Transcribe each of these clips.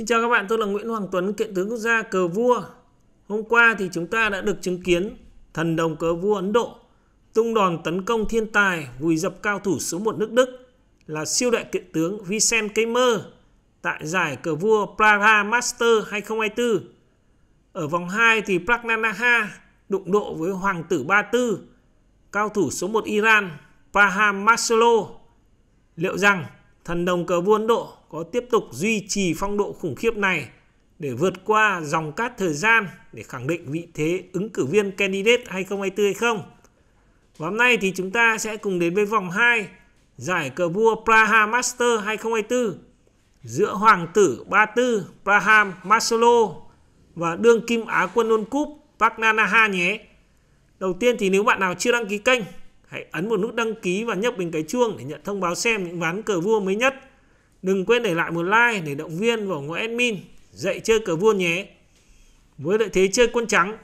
Xin chào các bạn, tôi là Nguyễn Hoàng Tuấn, kiện tướng quốc gia cờ vua. Hôm qua thì chúng ta đã được chứng kiến thần đồng cờ vua Ấn Độ tung đòn tấn công thiên tài vùi dập cao thủ số 1 nước Đức là siêu đại kiện tướng Vincent Keimer tại giải cờ vua Praha Master 2024. Ở vòng 2 thì Pragnanaha đụng độ với Hoàng tử Ba Tư, cao thủ số 1 Iran Praha Maslow. Liệu rằng thần đồng cờ vua Ấn Độ có tiếp tục duy trì phong độ khủng khiếp này để vượt qua dòng cát thời gian để khẳng định vị thế ứng cử viên candidate 2024 hay không. Và hôm nay thì chúng ta sẽ cùng đến với vòng 2 giải cờ vua Praha Master 2024 giữa hoàng tử Ba Tư Praham Maslow và đương kim Á quân World Cup Park Nanaha nhé. Đầu tiên thì nếu bạn nào chưa đăng ký kênh, hãy ấn một nút đăng ký và nhấp bình cái chuông để nhận thông báo xem những ván cờ vua mới nhất Đừng quên để lại một like để động viên và ủng hộ admin dạy chơi cờ vua nhé. Với lợi thế chơi quân trắng,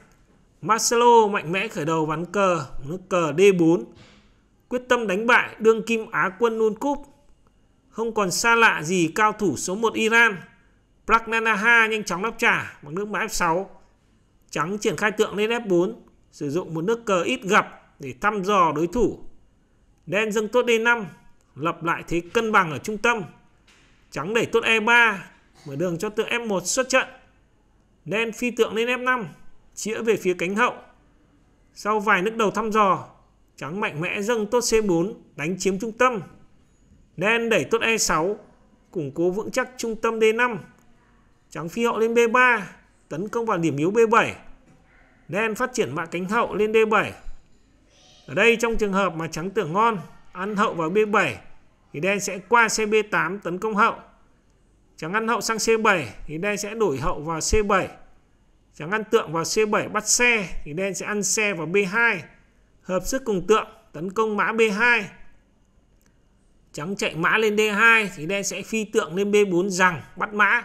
Marcelo mạnh mẽ khởi đầu ván cờ nước cờ D4, quyết tâm đánh bại đương kim Á quân World Cup. Không còn xa lạ gì cao thủ số 1 Iran, Pragnanaha nhanh chóng đáp trả bằng nước mã F6. Trắng triển khai tượng lên F4, sử dụng một nước cờ ít gặp để thăm dò đối thủ. Đen dâng tốt D5, lập lại thế cân bằng ở trung tâm Trắng đẩy tốt E3 Mở đường cho tượng F1 xuất trận Đen phi tượng lên F5 Chĩa về phía cánh hậu Sau vài nước đầu thăm dò Trắng mạnh mẽ dâng tốt C4 Đánh chiếm trung tâm Đen đẩy tốt E6 Củng cố vững chắc trung tâm D5 Trắng phi hậu lên B3 Tấn công vào điểm yếu B7 Đen phát triển mạng cánh hậu lên D7 Ở đây trong trường hợp mà trắng tưởng ngon Ăn hậu vào B7 thì đen sẽ qua CB8 tấn công hậu. Trắng ăn hậu sang C7 thì đen sẽ đổi hậu vào C7. Trắng ăn tượng vào C7 bắt xe thì đen sẽ ăn xe vào B2. Hợp sức cùng tượng tấn công mã B2. Trắng chạy mã lên D2 thì đen sẽ phi tượng lên B4 rằng bắt mã.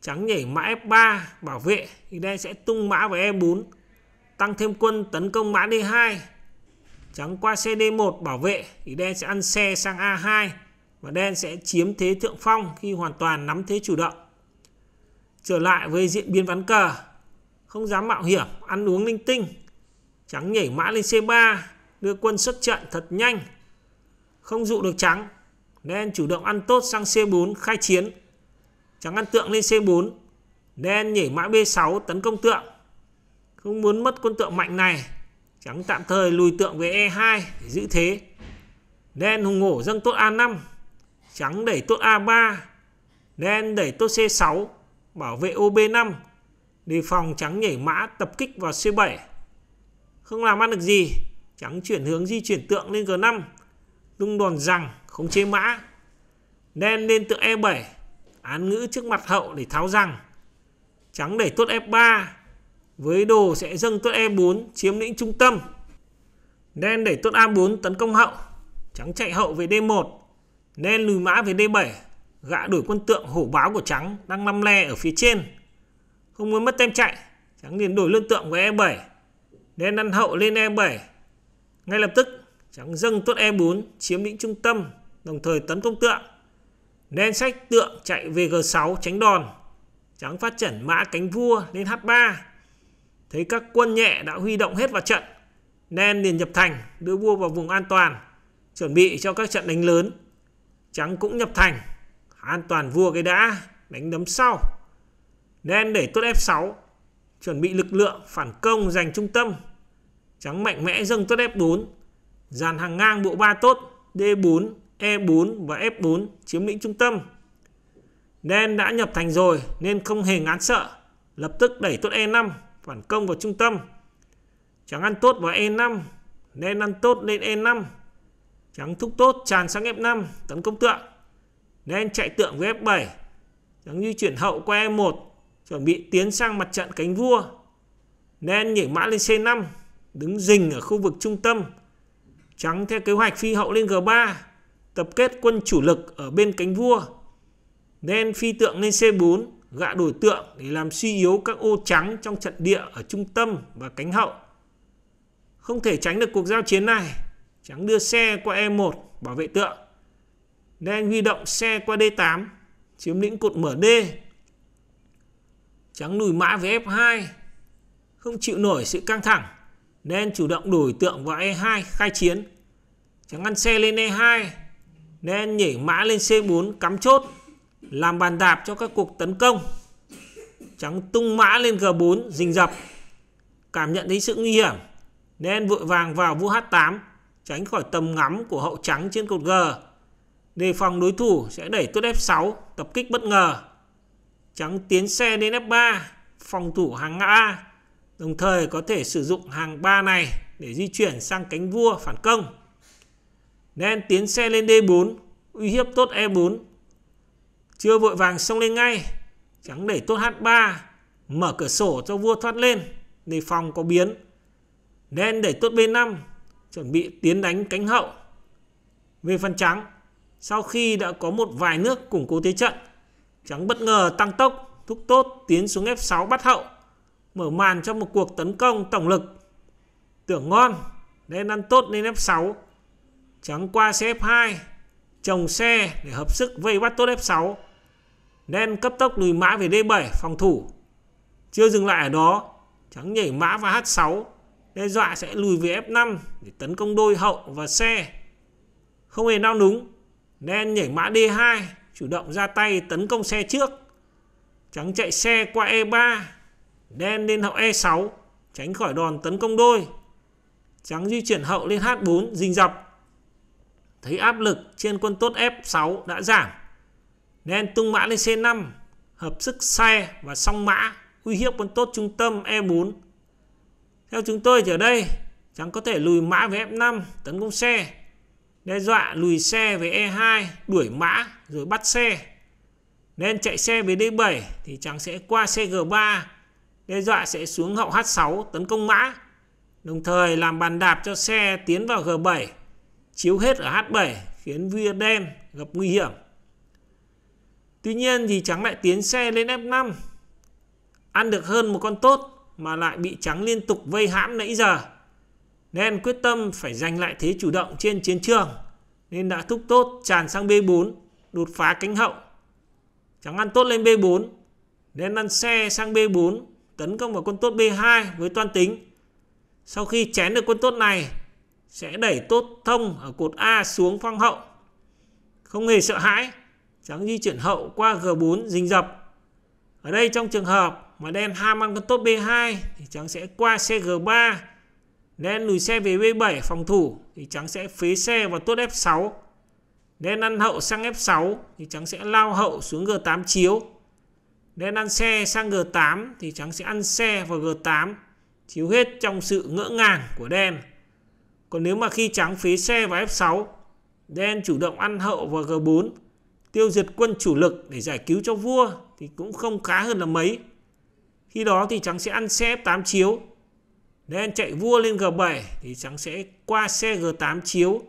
Trắng nhảy mã F3 bảo vệ thì đen sẽ tung mã vào E4. Tăng thêm quân tấn công mã D2 Trắng qua d 1 bảo vệ thì đen sẽ ăn xe sang A2 và đen sẽ chiếm thế thượng phong khi hoàn toàn nắm thế chủ động. Trở lại với diễn biến ván cờ, không dám mạo hiểm, ăn uống linh tinh. Trắng nhảy mã lên C3, đưa quân xuất trận thật nhanh. Không dụ được trắng, đen chủ động ăn tốt sang C4 khai chiến. Trắng ăn tượng lên C4, đen nhảy mã B6 tấn công tượng. Không muốn mất quân tượng mạnh này, Trắng tạm thời lùi tượng về E2 để giữ thế. Đen hùng hổ dâng tốt A5. Trắng đẩy tốt A3. Đen đẩy tốt C6. Bảo vệ OB5. Đề phòng trắng nhảy mã tập kích vào C7. Không làm ăn được gì. Trắng chuyển hướng di chuyển tượng lên G5. Tung đòn rằng khống chế mã. Đen lên tượng E7. Án ngữ trước mặt hậu để tháo rằng. Trắng đẩy tốt F3 với đồ sẽ dâng tốt E4 chiếm lĩnh trung tâm. Đen đẩy tốt A4 tấn công hậu. Trắng chạy hậu về D1. Đen lùi mã về D7. gã đuổi quân tượng hổ báo của trắng đang lăm le ở phía trên. Không muốn mất tem chạy. Trắng liền đổi lươn tượng về E7. Đen ăn hậu lên E7. Ngay lập tức trắng dâng tốt E4 chiếm lĩnh trung tâm. Đồng thời tấn công tượng. Đen sách tượng chạy về G6 tránh đòn. Trắng phát triển mã cánh vua lên H3 thấy các quân nhẹ đã huy động hết vào trận nên liền nhập thành đưa vua vào vùng an toàn chuẩn bị cho các trận đánh lớn trắng cũng nhập thành an toàn vua cái đã đánh đấm sau nên để tốt F6 chuẩn bị lực lượng phản công giành trung tâm trắng mạnh mẽ dâng tốt F4 dàn hàng ngang bộ ba tốt D4 E4 và F4 chiếm lĩnh trung tâm nên đã nhập thành rồi nên không hề ngán sợ lập tức đẩy tốt E5 phản công vào trung tâm trắng ăn tốt vào E5 nên ăn tốt lên E5 trắng thúc tốt tràn sang F5 tấn công tượng nên chạy tượng với F7 trắng di chuyển hậu qua E1 chuẩn bị tiến sang mặt trận cánh vua nên nhảy mã lên C5 đứng rình ở khu vực trung tâm trắng theo kế hoạch phi hậu lên G3 tập kết quân chủ lực ở bên cánh vua nên phi tượng lên C4 gạ đổi tượng để làm suy yếu các ô trắng trong trận địa ở trung tâm và cánh hậu. Không thể tránh được cuộc giao chiến này, trắng đưa xe qua E1 bảo vệ tượng. Đen huy động xe qua D8 chiếm lĩnh cột mở D. Trắng lùi mã về F2, không chịu nổi sự căng thẳng. Đen chủ động đổi tượng vào E2 khai chiến. Trắng ăn xe lên E2, Đen nhảy mã lên C4 cắm chốt làm bàn đạp cho các cuộc tấn công. Trắng tung mã lên G4 rình dập, cảm nhận thấy sự nguy hiểm đen vội vàng vào vua H8 tránh khỏi tầm ngắm của hậu trắng trên cột G. Đề phòng đối thủ sẽ đẩy tốt F6 tập kích bất ngờ. Trắng tiến xe đến F3 phòng thủ hàng ngã A. Đồng thời có thể sử dụng hàng 3 này để di chuyển sang cánh vua phản công. đen tiến xe lên D4 uy hiếp tốt E4 chưa vội vàng xông lên ngay, trắng đẩy tốt H3, mở cửa sổ cho vua thoát lên, đề phòng có biến. Đen đẩy tốt B5, chuẩn bị tiến đánh cánh hậu. Về phần trắng, sau khi đã có một vài nước củng cố thế trận, trắng bất ngờ tăng tốc, thúc tốt tiến xuống F6 bắt hậu, mở màn cho một cuộc tấn công tổng lực. Tưởng ngon, đen ăn tốt lên F6, trắng qua xe F2, trồng xe để hợp sức vây bắt tốt F6. Đen cấp tốc lùi mã về D7 phòng thủ. Chưa dừng lại ở đó, trắng nhảy mã vào H6, đe dọa sẽ lùi về F5 để tấn công đôi hậu và xe. Không hề nao núng, đen nhảy mã D2, chủ động ra tay tấn công xe trước. Trắng chạy xe qua E3, đen lên hậu E6, tránh khỏi đòn tấn công đôi. Trắng di chuyển hậu lên H4 dình dọc. Thấy áp lực trên quân tốt F6 đã giảm, nên tung mã lên C5 hợp sức xe và song mã uy hiếp con tốt trung tâm E4 theo chúng tôi thì ở đây chẳng có thể lùi mã về F5 tấn công xe đe dọa lùi xe về E2 đuổi mã rồi bắt xe nên chạy xe về D7 thì chẳng sẽ qua g 3 đe dọa sẽ xuống hậu H6 tấn công mã đồng thời làm bàn đạp cho xe tiến vào G7 chiếu hết ở H7 khiến vua đen gặp nguy hiểm Tuy nhiên thì trắng lại tiến xe lên F5 Ăn được hơn một con tốt Mà lại bị trắng liên tục vây hãm nãy giờ Nên quyết tâm phải giành lại thế chủ động trên chiến trường Nên đã thúc tốt tràn sang B4 Đột phá cánh hậu Trắng ăn tốt lên B4 Nên ăn xe sang B4 Tấn công vào con tốt B2 với toan tính Sau khi chén được con tốt này Sẽ đẩy tốt thông ở cột A xuống phong hậu Không hề sợ hãi trắng di chuyển hậu qua G4 dình dập. Ở đây trong trường hợp mà đen ham ăn con tốt B2 thì trắng sẽ qua g 3 Đen lùi xe về B7 phòng thủ thì trắng sẽ phế xe và tốt F6. Đen ăn hậu sang F6 thì trắng sẽ lao hậu xuống G8 chiếu. Đen ăn xe sang G8 thì trắng sẽ ăn xe vào G8 chiếu hết trong sự ngỡ ngàng của đen. Còn nếu mà khi trắng phế xe vào F6, đen chủ động ăn hậu vào G4 tiêu diệt quân chủ lực để giải cứu cho vua thì cũng không khá hơn là mấy. Khi đó thì trắng sẽ ăn xe F8 chiếu. Nên chạy vua lên G7 thì trắng sẽ qua xe G8 chiếu.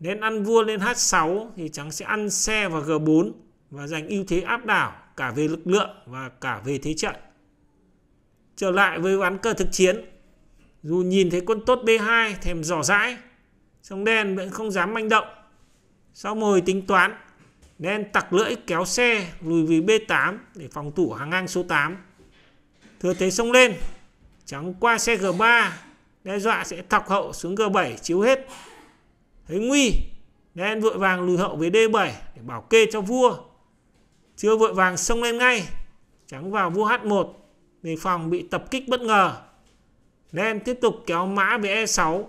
Nên ăn vua lên H6 thì trắng sẽ ăn xe vào G4 và giành ưu thế áp đảo cả về lực lượng và cả về thế trận. Trở lại với ván cờ thực chiến. Dù nhìn thấy quân tốt B2 thèm dò dãi, song đen vẫn không dám manh động. Sau mồi tính toán, nên tặc lưỡi kéo xe lùi về B8 để phòng thủ hàng ngang số 8 thừa thế xông lên trắng qua xe G3 đe dọa sẽ thọc hậu xuống G7 chiếu hết thấy nguy nên vội vàng lùi hậu về D7 để bảo kê cho vua chưa vội vàng xông lên ngay trắng vào vua H1 đề phòng bị tập kích bất ngờ nên tiếp tục kéo mã về E6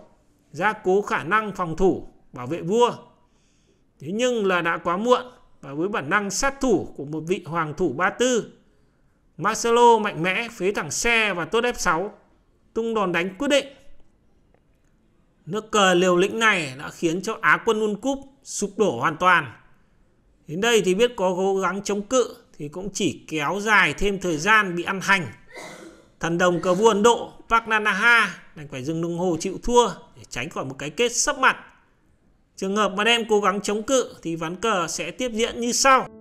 gia cố khả năng phòng thủ bảo vệ vua thế nhưng là đã quá muộn và với bản năng sát thủ của một vị hoàng thủ Ba Tư. Marcelo mạnh mẽ phế thẳng xe và tốt F6, tung đòn đánh quyết định. Nước cờ liều lĩnh này đã khiến cho Á quân World Cup sụp đổ hoàn toàn. Đến đây thì biết có cố gắng chống cự thì cũng chỉ kéo dài thêm thời gian bị ăn hành. Thần đồng cờ vua Ấn Độ Park Nanaha đành phải dừng đồng hồ chịu thua để tránh khỏi một cái kết sấp mặt Trường hợp mà đen cố gắng chống cự thì ván cờ sẽ tiếp diễn như sau.